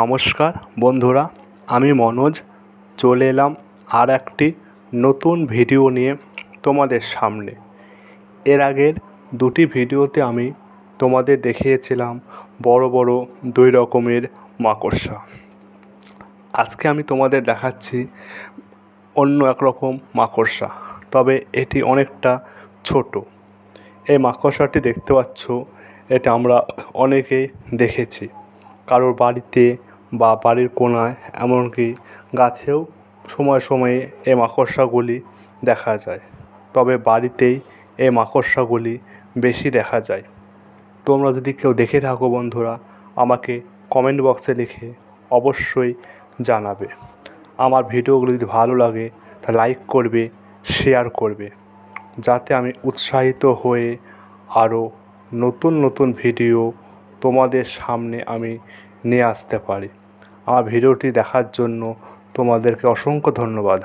নমস্কার বন্ধুরা আমি মনোজ চলে এলাম আর একটি নতুন ভিডিও নিয়ে তোমাদের সামনে এর আগের দুটি ভিডিওতে আমি তোমাদের দেখিয়েছিলাম বড় বড় দুই রকমের মাকড়সা আজকে আমি তোমাদের দেখাচ্ছি অন্য এক রকম মাকড়সা তবে এটি অনেকটা ছোট এই মাকড়সাটি দেখতে পাচ্ছ এটা আমরা অনেকেই দেখেছি কারোর বাড়িতে বা বাড়ির কোণায় এমনকি গাছেও সময়ে সময়ে এ মাকড়সাগুলি দেখা যায় তবে বাড়িতেই এই মাকড়সাগুলি বেশি দেখা যায় তোমরা যদি কেউ দেখে থাকো বন্ধুরা আমাকে কমেন্ট বক্সে লিখে অবশ্যই জানাবে আমার ভিডিওগুলো যদি ভালো লাগে তা লাইক করবে শেয়ার করবে যাতে আমি উৎসাহিত হয়ে আরও নতুন নতুন ভিডিও তোমাদের সামনে আমি নিয়ে আসতে পারি আমার ভিডিওটি দেখার জন্য তোমাদেরকে অসংখ্য ধন্যবাদ